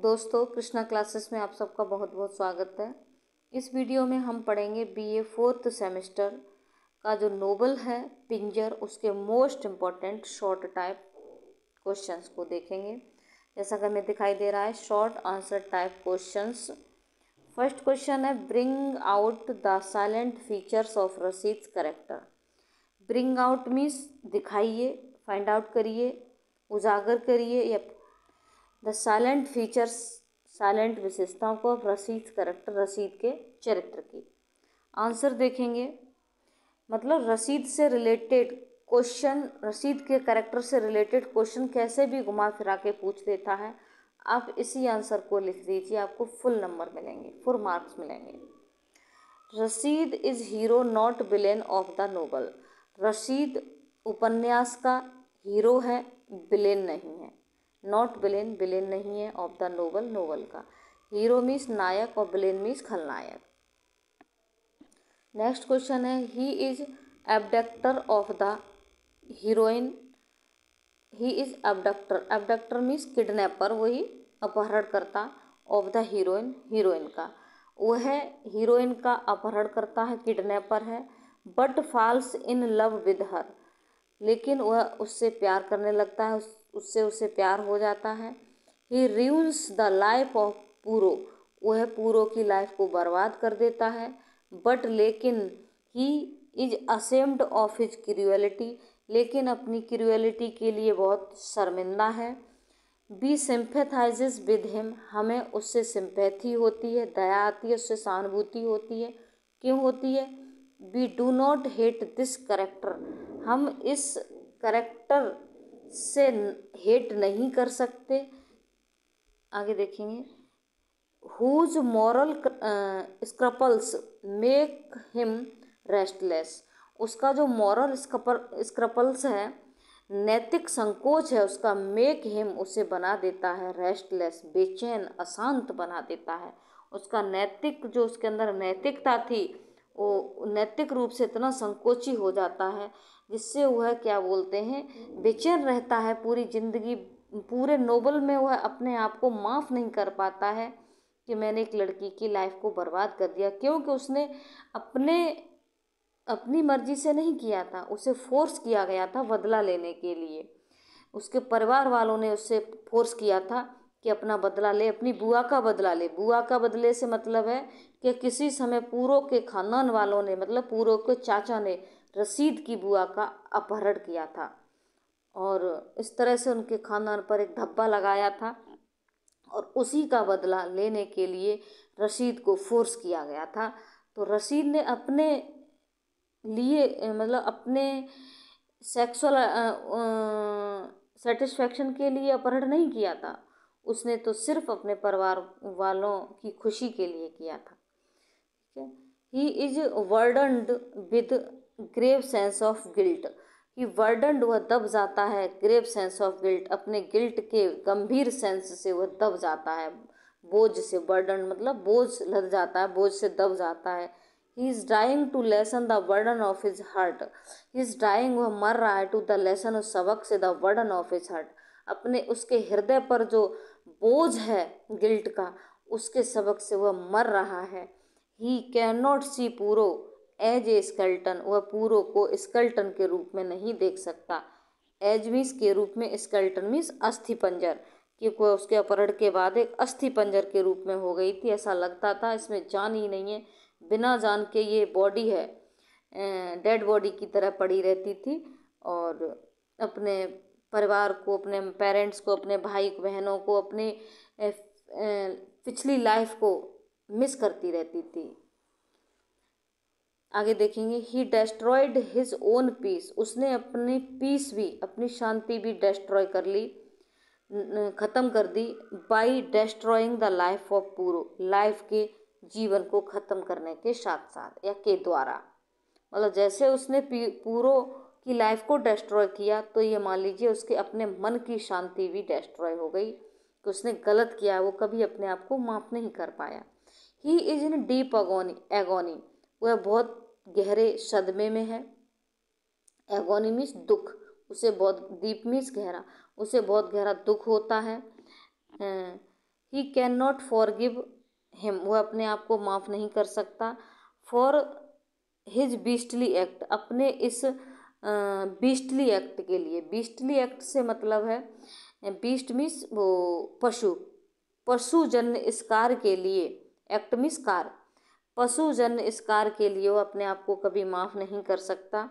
दोस्तों कृष्णा क्लासेस में आप सबका बहुत बहुत स्वागत है इस वीडियो में हम पढ़ेंगे बीए फोर्थ सेमेस्टर का जो नोबल है पिंजर उसके most important short type questions को देखेंगे जैसा कि हमें दिखाई दे रहा है short answer type questions first question है bring out the salient features of Rashid character bring out means दिखाइए फाइंड आउट करिए उजागर करिए या द साइलेंट फीचर्स साइलेंट विशेषताओं को रसीद करेक्टर रसीद के चरित्र की आंसर देखेंगे मतलब रसीद से रिलेटेड क्वेश्चन रसीद के करेक्टर से रिलेटेड क्वेश्चन कैसे भी घुमा फिरा के पूछ देता है आप इसी आंसर को लिख दीजिए आपको फुल नंबर मिलेंगे फुल मार्क्स मिलेंगे Rashid is hero not villain of the novel Rashid उपन्यास का हीरो है विलेन नहीं है नॉट विलेन विलेन नहीं है ऑफ द नोवल नोवल का हीरो मीस नायक और विलेन मीस खलनायक नेक्स्ट क्वेश्चन है he is abductor of the heroine he is abductor abductor means kidnapper वही अपहरण करता ऑफ द हीरोइन हीरोइन का वह हीरोइन का अपहरण करता है किडनेपर है but falls in love with her लेकिन वह उससे प्यार करने लगता है उस उससे उसे प्यार हो जाता है he ruins the life of Puro वह पूरो की लाइफ को बर्बाद कर देता है बट लेकिन he is ashamed of his cruelty लेकिन अपनी क्रियलिटी के लिए बहुत शर्मिंदा है बी सिम्पेथाइज विद हिम हमें उससे सिंपैथी होती है दया आती है उससे सहानुभूति होती है क्यों होती है we do not hate this character हम इस करेक्टर से हेट नहीं कर सकते आगे देखेंगे whose moral scruples make him restless उसका जो मॉरल स्क्रपल्स है नैतिक संकोच है उसका मेक हिम उसे बना देता है रेस्टलेस बेचैन अशांत बना देता है उसका नैतिक जो उसके अंदर नैतिकता थी वो नैतिक रूप से इतना संकोची हो जाता है जिससे वह क्या बोलते हैं हम्म। बेचैन रहता है पूरी ज़िंदगी पूरे नोबल में वह अपने आप को माफ़ नहीं कर पाता है कि मैंने एक लड़की की लाइफ को बर्बाद कर दिया क्योंकि उसने अपने अपनी मर्जी से नहीं किया था उसे फोर्स किया गया था बदला लेने के लिए उसके परिवार वालों ने उससे फोर्स किया था कि अपना बदला ले अपनी बुआ का बदला ले बुआ का बदले से मतलब है कि किसी समय पूरों के खानदान वालों ने मतलब पूरों के चाचा ने रसीद की बुआ का अपहरण किया था और इस तरह से उनके खानदान पर एक धब्बा लगाया था और उसी का बदला लेने के लिए रशीद को फोर्स किया गया था तो रशीद ने अपने लिए मतलब अपने सेक्सुअल सेटिस्फेक्शन के लिए अपहरण नहीं किया था उसने तो सिर्फ अपने परिवार वालों की खुशी के लिए किया था ठीक है he is burdened with grave sense of guilt कि वर्डन वह दब जाता है ग्रेव सेंस ऑफ गिल्ट अपने गिल्ट के गंभीर सेंस से वह दब जाता है बोझ से बर्डन मतलब बोझ लद जाता है बोझ से दब जाता है he is dying to lessen the burden of his heart he is dying वह मर रहा है टू द लेसन उस सबक से the burden of his heart अपने उसके हृदय पर जो बोझ है गिल्ट का उसके सबक से वह मर रहा है ही कैन नॉट सी पूरो एज ए स्कल्टन वह पूरो को स्कल्टन के रूप में नहीं देख सकता एज मीस के रूप में स्कल्टन मीस अस्थि पंजर क्योंकि उसके अपहरण के बाद एक अस्थि पंजर के रूप में हो गई थी ऐसा लगता था इसमें जान ही नहीं है बिना जान के ये बॉडी है डेड बॉडी की तरह पड़ी रहती थी और अपने परिवार को अपने पेरेंट्स को अपने भाई बहनों को अपने पिछली लाइफ को मिस करती रहती थी आगे देखेंगे he destroyed his own peace उसने अपनी पीस भी अपनी शांति भी डेस्ट्रॉय कर ली ख़त्म कर दी by destroying the life of Puro life के जीवन को ख़त्म करने के साथ साथ या के द्वारा मतलब जैसे उसने पूरो की लाइफ को डेस्ट्रॉय किया तो ये मान लीजिए उसके अपने मन की शांति भी डेस्ट्रॉय हो गई कि उसने गलत किया वो कभी अपने आप को माफ़ नहीं कर पाया he is in deep agony agony वह बहुत गहरे सदमे में है एगोनी मीन्स दुख उसे बहुत डीप मीन्स गहरा उसे बहुत गहरा दुख होता है he can not forgive him वह अपने आप को माफ़ नहीं कर सकता फॉर हिज बीस्टली एक्ट अपने इस बीस्टली अं, एक्ट के लिए बीस्टली एक्ट से मतलब है बीस्ट मीन्स वो पशु पशु इस कार के लिए एक्ट मीन्स कार पशु जन कार के लिए वह अपने आप को कभी माफ़ नहीं कर सकता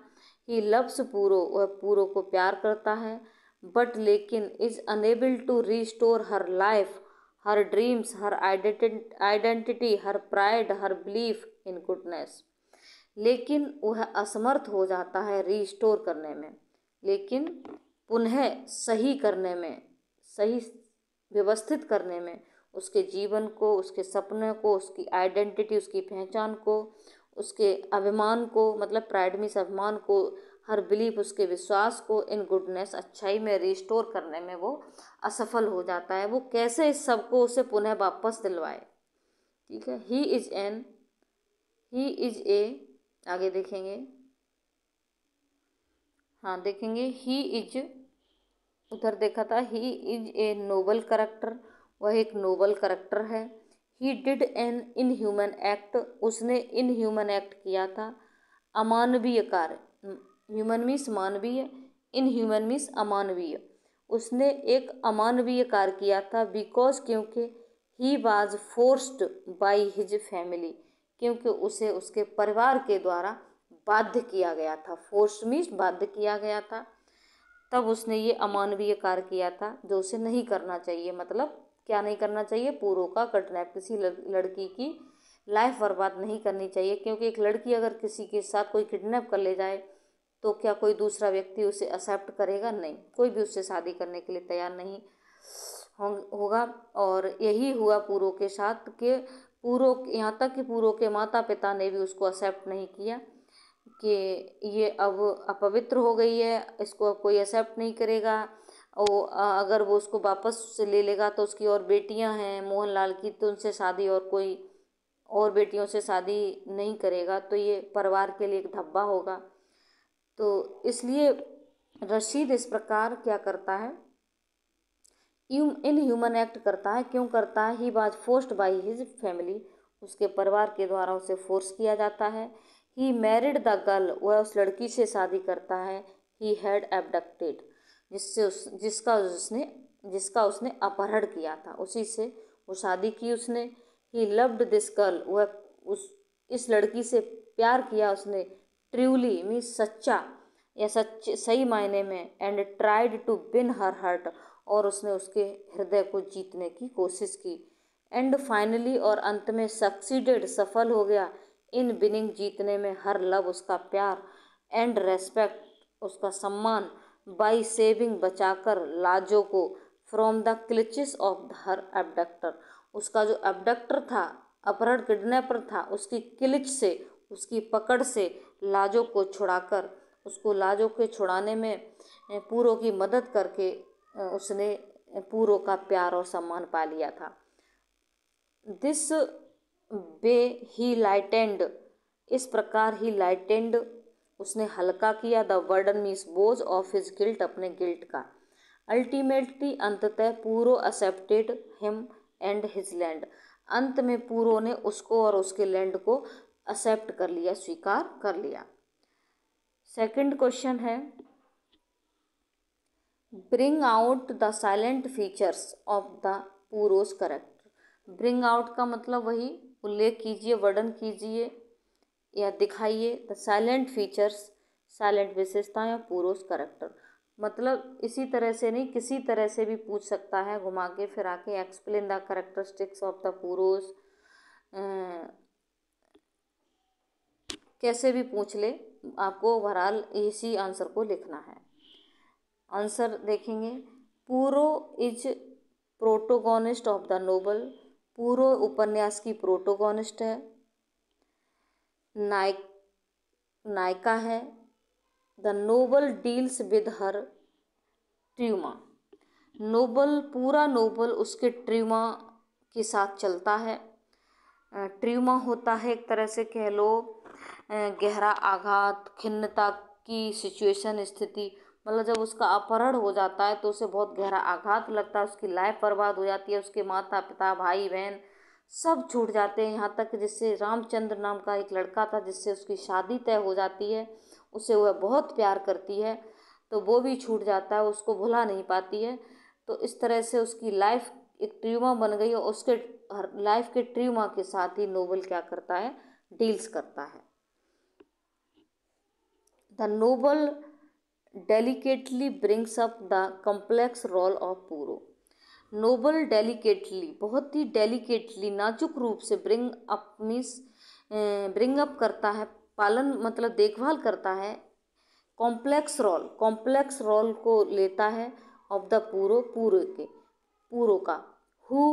ही लव्स पूरो वह पूरो को प्यार करता है बट लेकिन is unable to restore her life her dreams her identity her pride her belief in goodness लेकिन वह असमर्थ हो जाता है रिस्टोर करने में लेकिन पुनः सही करने में सही व्यवस्थित करने में उसके जीवन को उसके सपने को उसकी आइडेंटिटी उसकी पहचान को उसके अभिमान को मतलब प्राइड अभिमान को हर बिलीफ उसके विश्वास को इन गुडनेस अच्छाई में रिस्टोर करने में वो असफल हो जाता है वो कैसे इस सब को उसे पुनः वापस दिलवाए ठीक है he is an he is a आगे देखेंगे हाँ देखेंगे ही इज उधर देखा था he is a noble character वह एक नोबल करेक्टर है he did an inhuman act उसने इनह्यूमन एक्ट किया था अमानवीय कार्य ह्यूमन मीस मानवीय इनह्यूमन मीस अमानवीय उसने एक अमानवीय कार्य किया था बिकॉज क्योंकि he was forced by his family क्योंकि उसे उसके परिवार के द्वारा बाध्य किया गया था फोर्स मीस बाध्य किया गया था तब उसने ये अमानवीय कार्य किया था जो उसे नहीं करना चाहिए मतलब क्या नहीं करना चाहिए पूरों का किडनैप किसी लड़की की लाइफ बर्बाद नहीं करनी चाहिए क्योंकि एक लड़की अगर किसी के साथ कोई किडनैप कर ले जाए तो क्या कोई दूसरा व्यक्ति उसे एक्सेप्ट करेगा नहीं कोई भी उससे शादी करने के लिए तैयार नहीं होगा और यही हुआ पूर्व के साथ के पूर्व यहाँ तक कि पूर्व के माता पिता ने भी उसको एक्सेप्ट नहीं किया कि ये अब अपवित्र हो गई है इसको अब कोई एक्सेप्ट नहीं करेगा वो अगर वो उसको वापस से ले लेगा तो उसकी और बेटियां हैं मोहनलाल की तो उनसे शादी और कोई और बेटियों से शादी नहीं करेगा तो ये परिवार के लिए एक धब्बा होगा तो इसलिए रशीद इस प्रकार क्या करता है इन ह्यूमन एक्ट करता है क्यों करता है ही बाज फोर्स्ड बाई हिज फैमिली उसके परिवार के द्वारा उसे फोर्स किया जाता है ही मैरिड द गर्ल वह उस लड़की से शादी करता है ही हैड एबडक्टेड जिससे उस जिसका उसने जिसका उसने अपहरण किया था उसी से वो शादी की उसने ही लव्ड दिस गर्ल वह उस इस लड़की से प्यार किया उसने ट्रूली मीन सच्चा या सच सही मायने में and tried to win her heart और उसने उसके हृदय को जीतने की कोशिश की एंड फाइनली और अंत में सक्सीडेड सफल हो गया इन बिनिंग जीतने में हर लव उसका प्यार एंड रेस्पेक्ट उसका सम्मान बाय सेविंग बचाकर लाजो को from the clutches of her abductor उसका जो एबडक्टर था अपहरण किडनेपर था उसकी क्लिच से उसकी पकड़ से लाजो को छुड़ाकर उसको लाजो के छुड़ाने में पूरों की मदद करके उसने पूरों का प्यार और सम्मान पा लिया था दिस बे ही लाइटेंड इस प्रकार ही लाइटेंड उसने हल्का किया द वर्डन मीस बोज ऑफ हिज गिल्ट अपने गिल्ट का अल्टीमेटली अंततः Puro accepted him and his land अंत में पूरो ने उसको और उसके लैंड को एक्सेप्ट कर लिया स्वीकार कर लिया सेकंड क्वेश्चन है bring out the salient features of the Puro's character bring out का मतलब वही उल्लेख कीजिए वर्णन कीजिए या दिखाइए द साइलेंट फीचर्स साइलेंट विशेषता या पूर्वज करेक्टर मतलब इसी तरह से नहीं किसी तरह से भी पूछ सकता है घुमा के फिरा के explain the characteristics of the पूर्वज कैसे भी पूछ ले आपको ओवरऑल इसी आंसर को लिखना है आंसर देखेंगे Puro is protagonist of the novel Puro उपन्यास की प्रोटोगोनिस्ट है नायक नायिका है the novel deals with her trauma novel पूरा नोबल उसके ट्र्यूमा के साथ चलता है ट्र्यूमा होता है एक तरह से कह लो गहरा आघात खिन्नता की सिचुएशन स्थिति मतलब जब उसका अपहरण हो जाता है तो उसे बहुत गहरा आघात लगता है उसकी लाइफ बर्बाद हो जाती है उसके माता पिता भाई बहन सब छूट जाते हैं यहाँ तक जिससे रामचंद्र नाम का एक लड़का था जिससे उसकी शादी तय हो जाती है उसे वह बहुत प्यार करती है तो वो भी छूट जाता है उसको भुला नहीं पाती है तो इस तरह से उसकी लाइफ एक ट्रीमा बन गई और उसके हर लाइफ के ट्रीमा के साथ ही नोबल क्या करता है डील्स करता है the novel delicately brings up the complex role of Puro novel delicately बहुत ही डेलिकेटली नाजुक रूप से bring up means bring up करता है पालन मतलब देखभाल करता है कॉम्प्लेक्स रोल कॉम्प्लेक्स रोल को लेता है ऑफ द पूरो पूरे के पूरो का हु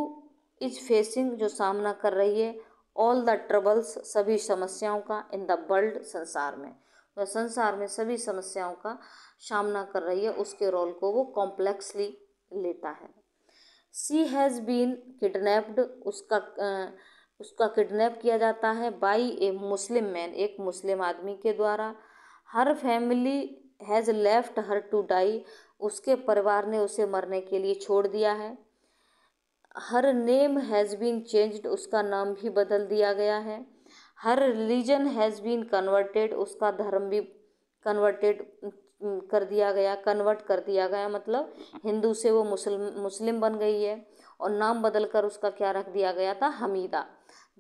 इज फेसिंग जो सामना कर रही है ऑल द ट्रबल्स सभी समस्याओं का इन द वर्ल्ड संसार में वह तो संसार में सभी समस्याओं का सामना कर रही है उसके रोल को वो कॉम्प्लेक्सली लेता है सी हैज़ बीन किडनैप्ड उसका उसका किडनैप किया जाता है बाई ए मुस्लिम मैन एक मुस्लिम आदमी के द्वारा her family has left her to die उसके परिवार ने उसे मरने के लिए छोड़ दिया है her name has been changed उसका नाम भी बदल दिया गया है her religion has been converted उसका धर्म भी कन्वर्टेड कर दिया गया कन्वर्ट कर दिया गया मतलब हिंदू से वो मुस्लिम मुस्लिम बन गई है और नाम बदल कर उसका क्या रख दिया गया था हमीदा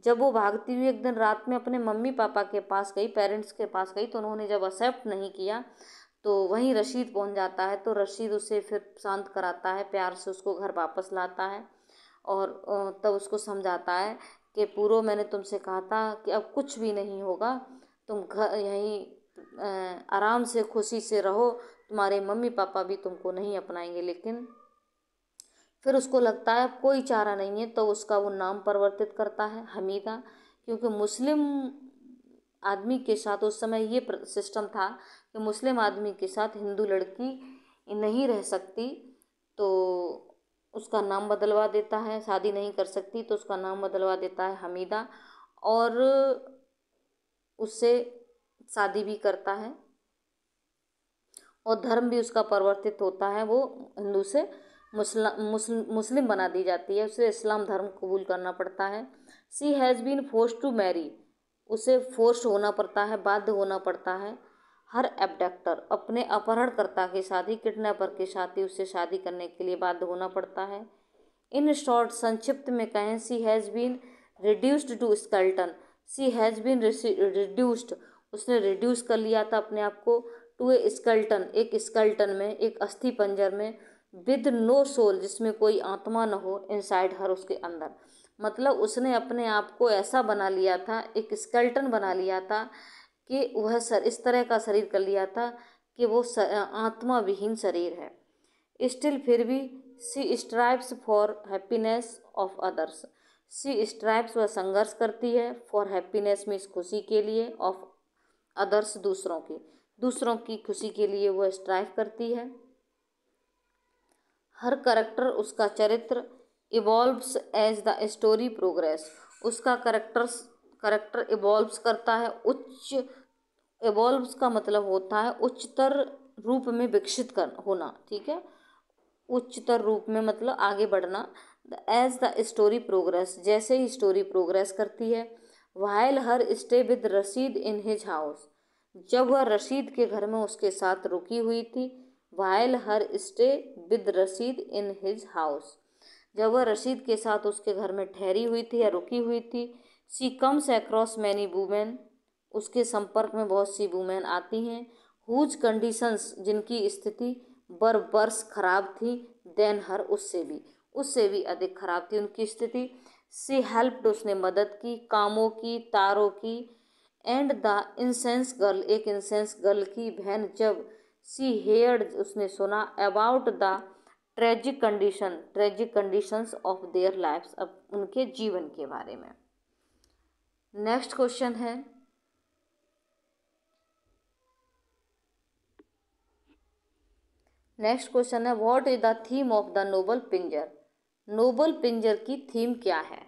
जब वो भागती हुई एक दिन रात में अपने मम्मी पापा के पास गई पेरेंट्स के पास गई तो उन्होंने जब एक्सेप्ट नहीं किया तो वहीं रशीद पहुंच जाता है तो रशीद उसे फिर शांत कराता है प्यार से उसको घर वापस लाता है और तब तो उसको समझाता है कि पूरा मैंने तुमसे कहा था कि अब कुछ भी नहीं होगा तुम घर यहीं आराम से खुशी से रहो तुम्हारे मम्मी पापा भी तुमको नहीं अपनाएंगे लेकिन फिर उसको लगता है कोई चारा नहीं है तो उसका वो नाम परिवर्तित करता है हमीदा क्योंकि मुस्लिम आदमी के साथ उस समय ये सिस्टम था कि मुस्लिम आदमी के साथ हिंदू लड़की नहीं रह सकती तो उसका नाम बदलवा देता है शादी नहीं कर सकती तो उसका नाम बदलवा देता है हमीदा और उससे शादी भी करता है और धर्म भी उसका परिवर्तित होता है वो हिंदू से मुस्लिम मुस्लिम बना दी जाती है उसे इस्लाम धर्म कबूल करना पड़ता है she has been force to marry उसे फोर्स होना पड़ता है बाध्य होना पड़ता है हर एबडक्टर अपने अपहरणकर्ता के साथ ही किडनेपर के साथ ही उसे शादी करने के लिए बाध्य होना पड़ता है इन शॉर्ट संक्षिप्त में कहें she has been reduced to skeleton she has been reduced उसने रिड्यूस कर लिया था अपने आप को टू ए स्कल्टन एक स्कल्टन में एक अस्थि पंजर में विद नो सोल जिसमें कोई आत्मा न हो इनसाइड हर उसके अंदर मतलब उसने अपने आप को ऐसा बना लिया था एक स्कल्टन बना लिया था कि वह सर इस तरह का शरीर कर लिया था कि वो आत्मा विहीन शरीर है स्टिल फिर भी she strives for happiness of others she strives वह संघर्ष करती है फॉर हैप्पीनेस मीन्स खुशी के लिए ऑफ अदर्स दूसरों की दूसरों की खुशी के लिए वह स्ट्राइव करती है हर करैक्टर उसका चरित्र evolves as the story progress उसका करेक्टर्स करैक्टर इवॉल्व्स करता है उच्च इवॉल्व्स का मतलब होता है उच्चतर रूप में विकसित कर होना ठीक है उच्चतर रूप में मतलब आगे बढ़ना एज द स्टोरी प्रोग्रेस जैसे ही स्टोरी प्रोग्रेस करती है वाइल हर स्टे विद रसीद इन हिज हाउस जब वह रशीद के घर में उसके साथ रुकी हुई थी while her stay with Rashid in his house जब वह रशीद के साथ उसके घर में ठहरी हुई थी या रुकी हुई थी she comes across many women उसके संपर्क में बहुत सी वूमेन आती हैं हुज कंडीशंस जिनकी स्थिति बर बर्स खराब थी देन हर उससे भी उससे भी अधिक खराब थी उनकी स्थिति सी हेल्प उसने मदद की कामों की तारों की एंड द इंसेंस गर्ल एक इंसेंस गर्ल की बहन जब सी हेयर्ड उसने सुना about the tragic condition tragic conditions of their life अब उनके जीवन के बारे में नेक्स्ट क्वेश्चन है नेक्स्ट क्वेश्चन है what is the theme of the novel Pinjar novel Pinjar की थीम क्या है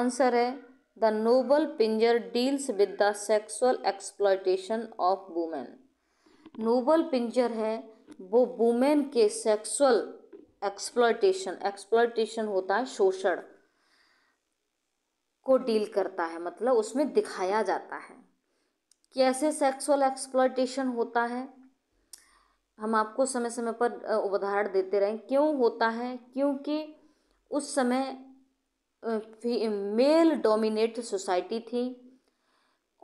आंसर है the novel Pinjar deals with the sexual exploitation of women novel Pinjar है वो वुमेन के सेक्सुअल एक्सप्लॉयटेशन एक्सप्लॉयटेशन होता है शोषण को डील करता है मतलब उसमें दिखाया जाता है कैसे सेक्सुअल एक्सप्लॉयटेशन होता है हम आपको समय समय पर उदाहरण देते रहें क्यों होता है क्योंकि उस समय मेल डोमिनेट सोसाइटी थी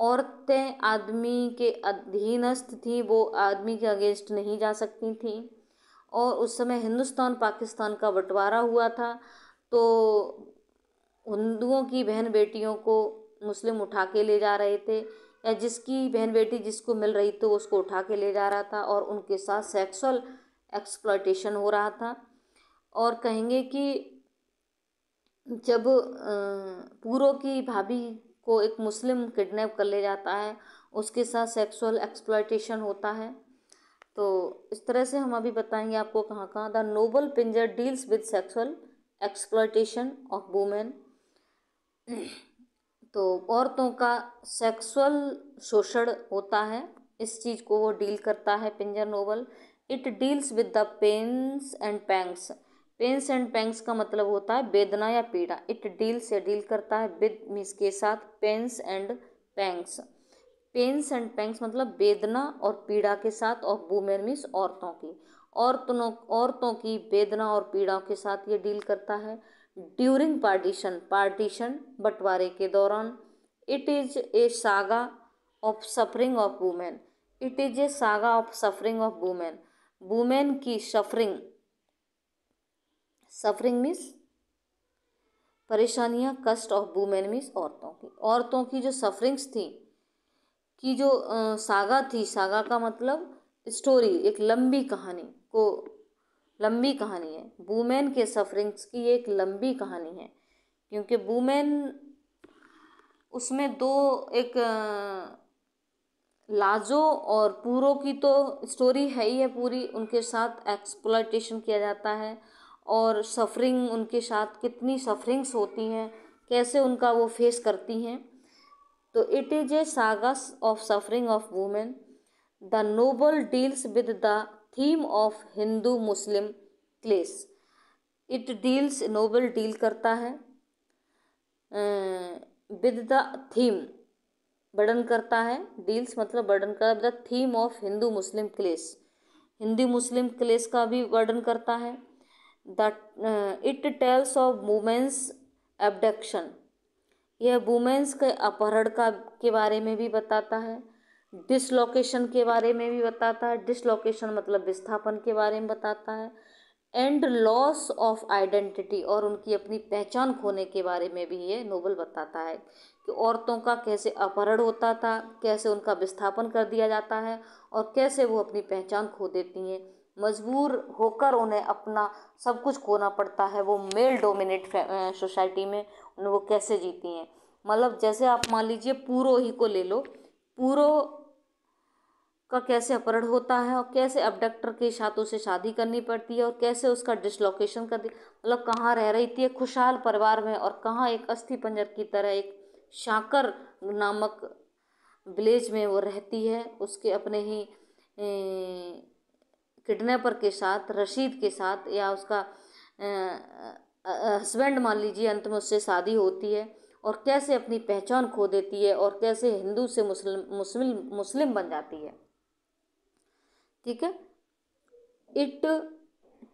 औरतें आदमी के अधीनस्थ थी वो आदमी के अगेंस्ट नहीं जा सकती थी और उस समय हिंदुस्तान पाकिस्तान का बंटवारा हुआ था तो हिंदुओं की बहन बेटियों को मुस्लिम उठा के ले जा रहे थे या जिसकी बहन बेटी जिसको मिल रही थी तो उसको उठा के ले जा रहा था और उनके साथ सेक्सुअल एक्सप्लाइटेशन हो रहा था और कहेंगे कि जब पूरो की भाभी को एक मुस्लिम किडनैप कर ले जाता है उसके साथ सेक्सुअल एक्सप्लॉयटेशन होता है तो इस तरह से हम अभी बताएंगे आपको कहाँ कहाँ the novel Pinjar deals with sexual exploitation of women तो औरतों का सेक्सुअल शोषण होता है इस चीज़ को वो डील करता है Pinjar novel it deals with the pains and pangs pains and pains का मतलब होता है वेदना या पीड़ा इट डील से डील करता है विद मीन्स के साथ pains and pains pains and pains मतलब वेदना और पीड़ा के साथ और वुमेन मीन्स औरतों की औरतों औरतों की वेदना और पीड़ाओं के साथ ये डील करता है ड्यूरिंग पार्टीशन पार्टीशन बंटवारे के दौरान it is a saga of suffering of women it is a saga of suffering of women women की सफरिंग सफरिंग मीन्स परेशानियाँ कष्ट ऑफ वूमेन मीन्स औरतों की औरतों की जो सफरिंग्स थी की जो आ, सागा थी सागा का मतलब स्टोरी एक लंबी कहानी को लंबी कहानी है वूमेन के सफरिंग्स की एक लंबी कहानी है क्योंकि वूमेन उसमें दो एक लाजो और पूरों की तो स्टोरी है ही है पूरी उनके साथ एक्सप्लाइटेशन किया जाता है और सफ़रिंग उनके साथ कितनी सफ़रिंग्स होती हैं कैसे उनका वो फेस करती हैं तो it is a sagas of suffering of women the novel deals with the theme of Hindu Muslim clash it deals novel deal करता है विद द थीम बर्डन करता है डील्स मतलब बर्डन है the theme of Hindu Muslim clash Hindu Muslim clash का भी वर्णन करता है the it tells of women's abduction यह वुमेंस के अपहरण का के बारे में भी बताता है डिसलोकेशन के बारे में भी बताता है डिसलोकेशन मतलब विस्थापन के बारे में बताता है एंड लॉस ऑफ आइडेंटिटी और उनकी अपनी पहचान खोने के बारे में भी ये नोबल बताता है कि औरतों का कैसे अपहरण होता था कैसे उनका विस्थापन कर दिया जाता है और कैसे वो अपनी पहचान खो देती हैं मजबूर होकर उन्हें अपना सब कुछ खोना पड़ता है वो मेल डोमिनेट सोसाइटी में उन्हें वो कैसे जीती हैं मतलब जैसे आप मान लीजिए पूरो ही को ले लो पूरो का कैसे अपहरण होता है और कैसे अबडक्टर के साथ उसे शादी करनी पड़ती है और कैसे उसका डिसलोकेशन कर मतलब कहाँ रह रही थी खुशहाल परिवार में और कहाँ एक अस्थि पंजर की तरह एक शाकर नामक विलेज में वो रहती है उसके अपने ही ए, किडनैपर के साथ रशीद के साथ या उसका हस्बैंड मान लीजिए अंत में उससे शादी होती है और कैसे अपनी पहचान खो देती है और कैसे हिंदू से मुस्लिम मुस्लिम मुस्लिम बन जाती है ठीक है it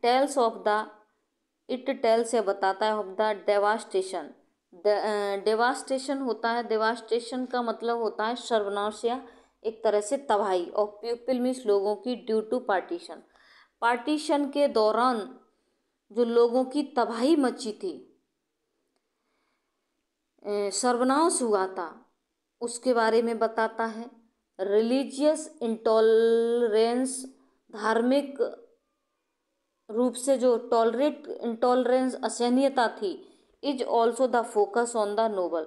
tells of the it tells या बताता है ऑफ द डेवास्टेशन डेवास्टेशन होता है डेवास्टेशन का मतलब होता है सर्वनाश या एक तरह से तबाही और पीपल मीन्स लोगों की ड्यू टू पार्टीशन पार्टीशन के दौरान जो लोगों की तबाही मची थी सर्वनाश हुआ था उसके बारे में बताता है रिलीजियस इंटॉलरेंस धार्मिक रूप से जो टॉलरेट इंटॉलरेंस असहनीयता थी is also the focus on the novel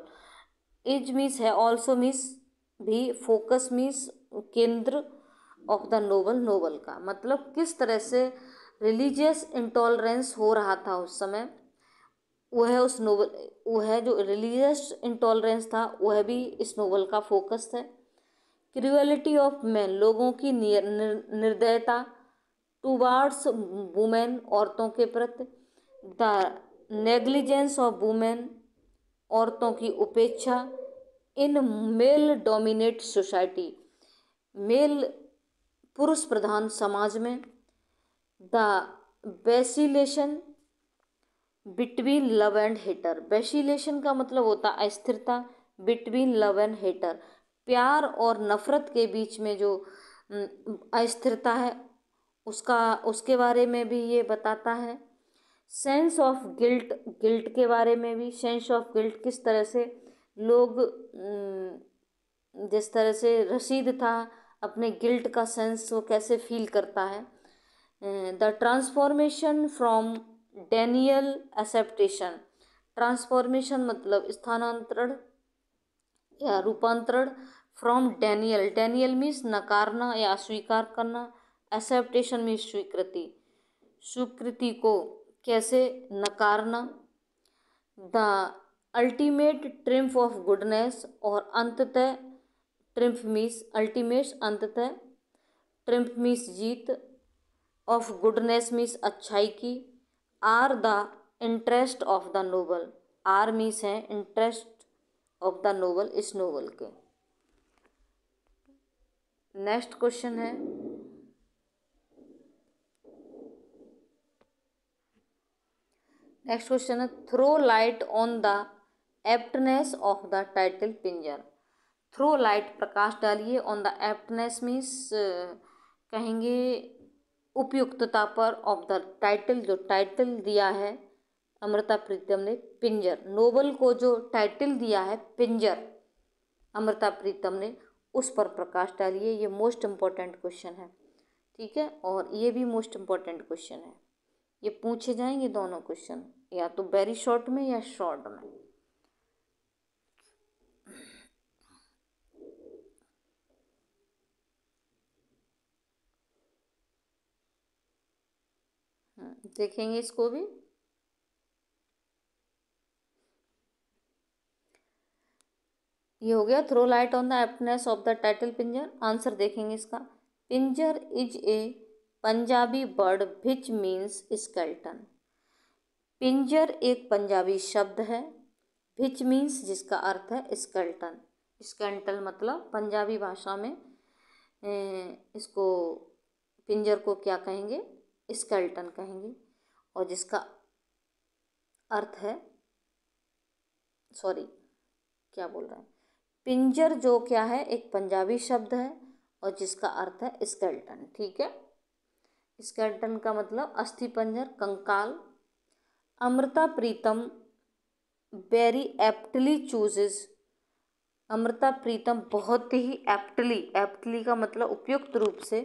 is means है ऑल्सो मीस भी फोकस मीन्स केंद्र ऑफ द नोवल नोवल का मतलब किस तरह से रिलीजियस इंटॉलरेंस हो रहा था उस समय वह उस नोवल वह जो रिलीजियस इंटॉलरेंस था वह भी इस नोवल का फोकस है क्रियलिटी ऑफ मैन लोगों की निर्दयता टूवार्ड्स वुमेन औरतों के प्रति द नेग्लिजेंस ऑफ वुमेन औरतों की उपेक्षा in male dominate society male पुरुष प्रधान समाज में the vacillation between love and hatred vacillation का मतलब होता है अस्थिरता बिटवीन लव एंड हेटर प्यार और नफरत के बीच में जो अस्थिरता है उसका उसके बारे में भी ये बताता है सेंस ऑफ गिल्ट गिल्ट के बारे में भी सेंस ऑफ गिल्ट किस तरह से लोग जिस तरह से रशीद था अपने गिल्ट का सेंस वो कैसे फील करता है the transformation from denial acceptation transformation मतलब स्थानांतरण या रूपांतरण फ्रॉम डेनियल डेनियल मीन्स नकारना या अस्वीकार करना एक्सेप्टेशन मीन्स स्वीकृति स्वीकृति को कैसे नकारना the ultimate triumph of goodness और अंततः ट्रिम्फ मीस अल्टीमेट अंततः ट्रिम्फ मीस जीत ऑफ गुडनेस मीस अच्छाई की are the interest of the novel are means है इंटरेस्ट ऑफ द नोबल इस नोबल के नेक्स्ट क्वेश्चन है नेक्स्ट क्वेश्चन है throw light on the aptness of the title Pinjar throw light प्रकाश डालिए ऑन द एप्टनेस मीन्स कहेंगे उपयुक्तता पर ऑफ द टाइटल जो टाइटल दिया है अमृता प्रीतम ने पिंजर नोबल को जो टाइटल दिया है पिंजर अमृता प्रीतम ने उस पर प्रकाश डालिए ये मोस्ट इम्पॉर्टेंट क्वेश्चन है ठीक है और ये भी मोस्ट इम्पॉर्टेंट क्वेश्चन है ये पूछे जाएंगे दोनों क्वेश्चन या तो वेरी शॉर्ट में या शॉर्ट में देखेंगे इसको भी ये हो गया throw light on the aptness of the title Pinjar answer देखेंगे इसका Pinjar is a Punjabi word which means skeleton Pinjar एक पंजाबी शब्द है विच मीन्स जिसका अर्थ है स्केल्टन स्केल्टन मतलब पंजाबी भाषा में इसको पिंजर को क्या कहेंगे स्केल्टन कहेंगे और जिसका अर्थ है सॉरी क्या बोल रहे हैं पिंजर जो क्या है एक पंजाबी शब्द है और जिसका अर्थ है स्केल्टन ठीक है स्केल्टन का मतलब अस्थि पंजर कंकाल Amrita Pritam very aptly chooses Amrita Pritam बहुत ही एप्टली एप्टली का मतलब उपयुक्त रूप से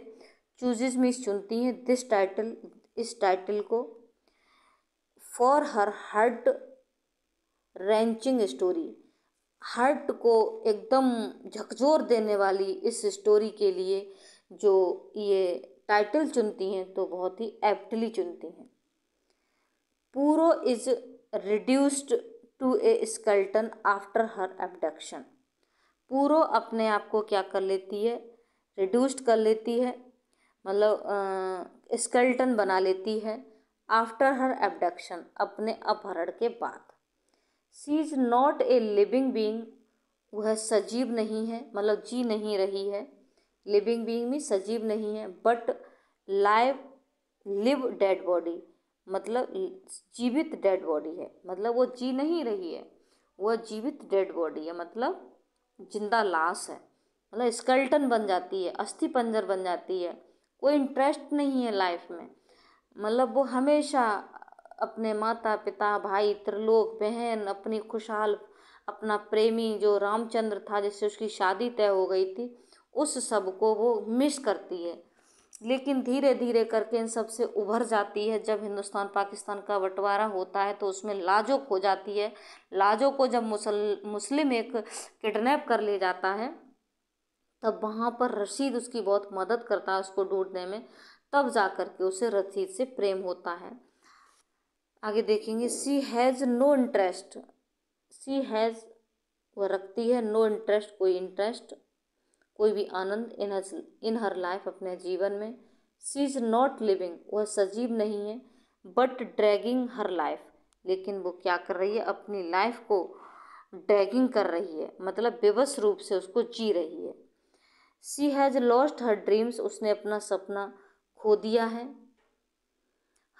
चूजेज मीन्स चुनती हैं दिस टाइटल इस टाइटल को for her heart wrenching story heart को एकदम झकझोर देने वाली इस स्टोरी के लिए जो ये टाइटल चुनती हैं तो बहुत ही एप्टली चुनती हैं Puro is reduced to a skeleton after her abduction Puro अपने आप को क्या कर लेती है रिड्यूस्ड कर लेती है मतलब स्कल्टन बना लेती है आफ्टर हर एबडक्शन अपने अपहरण के बाद she is not a living being वह सजीव नहीं है मतलब जी नहीं रही है लिविंग बींग में सजीव नहीं है but live live dead body मतलब जीवित डेड बॉडी है मतलब वो जी नहीं रही है वह जीवित डेड बॉडी है मतलब जिंदा लाश है मतलब स्कल्टन बन जाती है अस्थि पंजर बन जाती है कोई इंटरेस्ट नहीं है लाइफ में मतलब वो हमेशा अपने माता पिता भाई त्रिलोक बहन अपनी खुशहाल अपना प्रेमी जो रामचंद्र था जिससे उसकी शादी तय हो गई थी उस सब को वो मिस करती है लेकिन धीरे धीरे करके इन सब से उभर जाती है जब हिंदुस्तान पाकिस्तान का बंटवारा होता है तो उसमें लाजो खो जाती है लाजो को जब मुसल मुस्लिम एक किडनैप कर ले जाता है तब वहाँ पर रशीद उसकी बहुत मदद करता है उसको ढूंढने में तब जा कर के उसे रसीद से प्रेम होता है आगे देखेंगे she has no interest she has वह रखती है नो इंटरेस्ट कोई इंटरेस्ट कोई भी आनंद इन हज इन हर लाइफ अपने जीवन में सी इज़ नॉट लिविंग वह सजीव नहीं है बट ड्रैगिंग हर लाइफ लेकिन वो क्या कर रही है अपनी लाइफ को ड्रैगिंग कर रही है मतलब बेबस रूप से उसको जी रही है she has lost her dreams उसने अपना सपना खो दिया है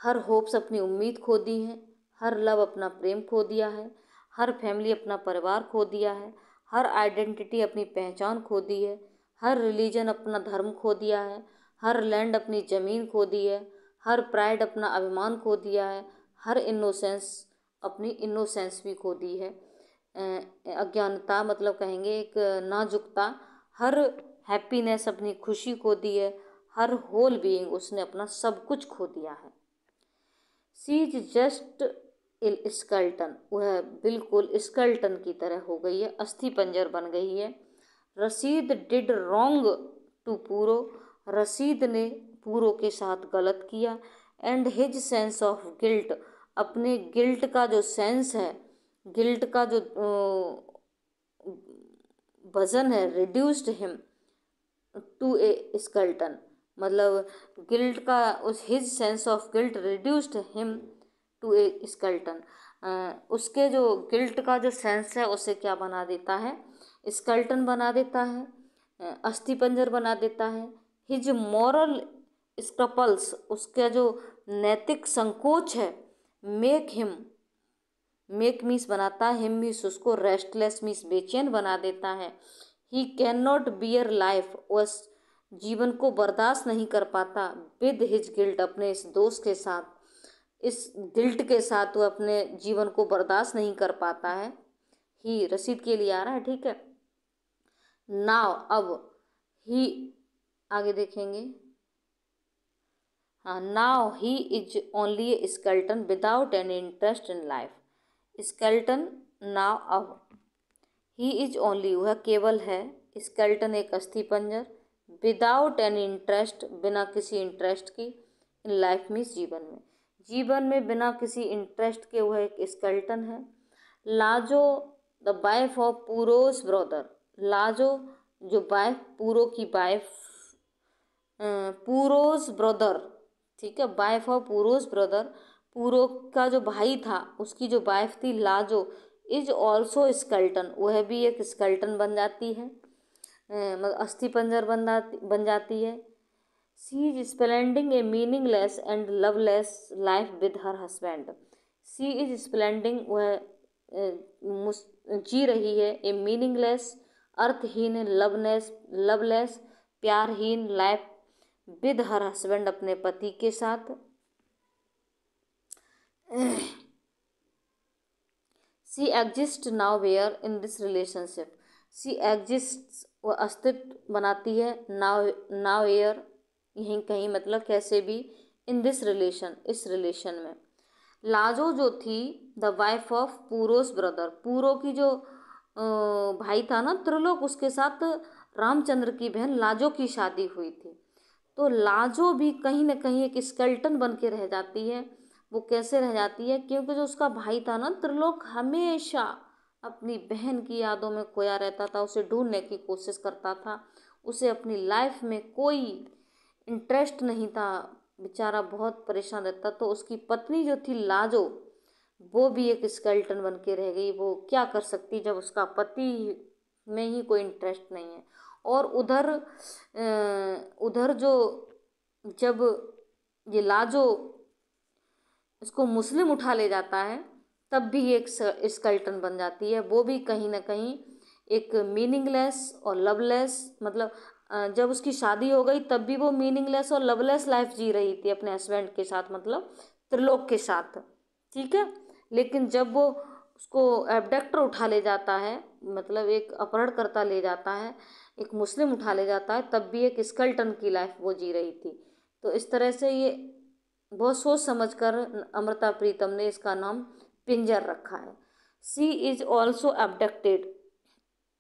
हर होप्स अपनी उम्मीद खो दी है हर लव अपना प्रेम खो दिया है हर फैमिली अपना परिवार खो दिया है हर आइडेंटिटी अपनी पहचान खो दी है हर रिलीजन अपना धर्म खो दिया है हर लैंड अपनी ज़मीन खो दी है हर प्राइड अपना अभिमान खो दिया है हर इनोसेंस अपनी इनोसेंस भी खो दी है अज्ञानता मतलब कहेंगे एक नाजुकता हर हैप्पीनेस अपनी खुशी खो दी है हर होल बीइंग उसने अपना सब कुछ खो दिया है she is just ill skeleton वह बिल्कुल स्कल्टन की तरह हो गई है अस्थि पंजर बन गई है रसीद डिड रोंग टू पूरो रसीद ने पूरो के साथ गलत किया and his sense of guilt अपने गिल्ट का जो सेंस है गिल्ट का जो वजन है reduced him to a skeleton मतलब गिल्ट का उस his sense of guilt reduced him to a skeleton उसके जो गिल्ट का जो सेंस है उसे क्या बना देता है स्कल्टन बना देता है अस्थि पंजर बना देता है हिज मॉरल स्क्रपल्स उसका जो नैतिक संकोच है मेक हिम मेक मीस बनाता है हिम मीस उसको रेस्टलेस मीस बेचैन बना देता है he can not bear life वह जीवन को बर्दाश्त नहीं कर पाता विद हिज गिल्ट अपने इस दोस्त के साथ इस गिल्ट के साथ वह अपने जीवन को बर्दाश्त नहीं कर पाता है ही रसीद के लिए आ रहा है ठीक है नाव अब ही आगे देखेंगे हाँ now he is only a without an interest in life skeleton now अब ही इज ओनली वह केवल है स्केल्टन एक अस्थि पंजर विदाउट एन इंटरेस्ट बिना किसी इंटरेस्ट की इन लाइफ मीन्स जीवन में जीवन में बिना किसी इंटरेस्ट के वह एक स्केल्टन है Lajo the wife of Puro's brother Lajo जो वाइफ पूरो की वाइफ पूरोस ब्रदर ठीक है वाइफ ऑफ पूरोस ब्रदर पूरो का जो भाई था उसकी जो वाइफ थी लाजो इज ऑल्सो स्कल्टन वह भी एक स्कल्टन बन जाती है मतलब अस्थि पंजर बन जाती बन जाती है she is spending a meaningless and loveless life with her husband she is spending वह जी रही है ए मीनिंगलेस अर्थहीन लवनेस लवलेस प्यारहीन लाइफ विद हर हस्बैंड अपने पति के साथ she exist now where in this relationship she exist वह अस्तित्व बनाती है नाव नाव एयर यहीं कहीं मतलब कैसे भी इन दिस रिलेशन इस रिलेशन में लाजो जो थी the wife of Puro's brother Puro की जो भाई था ना त्रिलोक उसके साथ रामचंद्र की बहन लाजो की शादी हुई थी तो लाजो भी कहीं ना कहीं एक स्केल्टन बन के रह जाती है वो कैसे रह जाती है क्योंकि जो उसका भाई था ना त्रिलोक हमेशा अपनी बहन की यादों में खोया रहता था उसे ढूंढने की कोशिश करता था उसे अपनी लाइफ में कोई इंटरेस्ट नहीं था बेचारा बहुत परेशान रहता तो उसकी पत्नी जो थी लाजो वो भी एक स्केल्टन बन के रह गई वो क्या कर सकती जब उसका पति में ही कोई इंटरेस्ट नहीं है और उधर उधर जो जब ये लाजो इसको मुस्लिम उठा ले जाता है तब भी एक स्कल्टन बन जाती है वो भी कहीं ना कहीं एक मीनिंगलेस और लवलेस मतलब जब उसकी शादी हो गई तब भी वो मीनिंगलेस और लवलेस लाइफ जी रही थी अपने हस्बैंड के साथ मतलब त्रिलोक के साथ ठीक है लेकिन जब वो उसको एबडक्टर उठा ले जाता है मतलब एक अपहरणकर्ता ले जाता है एक मुस्लिम उठा ले जाता है तब भी एक स्कल्टन की लाइफ वो जी रही थी तो इस तरह से ये बहुत सोच समझ कर अमृता प्रीतम ने इसका नाम पिंजर रखा है सी इज ऑल्सो अबडक्टेड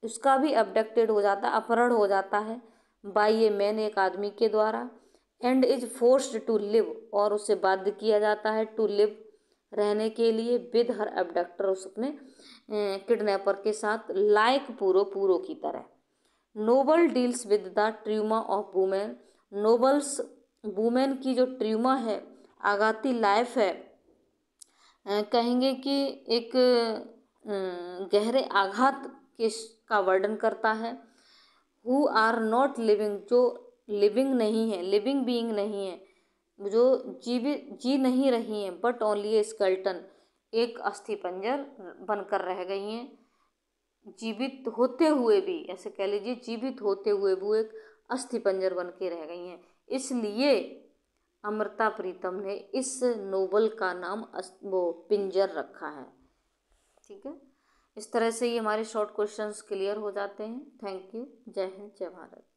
उसका भी अबडक्टेड हो जाता है अपहरण हो जाता है बाई ए मैन एक आदमी के द्वारा and is forced to live और उसे बाध्य किया जाता है टू लिव रहने के लिए विद हर अबडक्टर उस अपने किडनेपर के साथ लाइक पूरो पूरो की तरह novel deals with the trauma of women novels women की जो ट्र्यूमा है आगाती लाइफ है कहेंगे कि एक गहरे आघात के का वर्णन करता है हु आर नॉट लिविंग जो लिविंग नहीं है लिविंग बीइंग नहीं है जो जीवित जी नहीं रही हैं बट ओनली ए स्कल्टन एक अस्थि पंजर बनकर रह गई हैं जीवित होते हुए भी ऐसे कह लीजिए जीवित होते हुए भी एक अस्थि पंजर बन के रह गई हैं इसलिए अमृता प्रीतम ने इस नोबल का नाम वो पिंजर रखा है ठीक है इस तरह से ये हमारे शॉर्ट क्वेश्चंस क्लियर हो जाते हैं थैंक यू जय हिंद जय भारत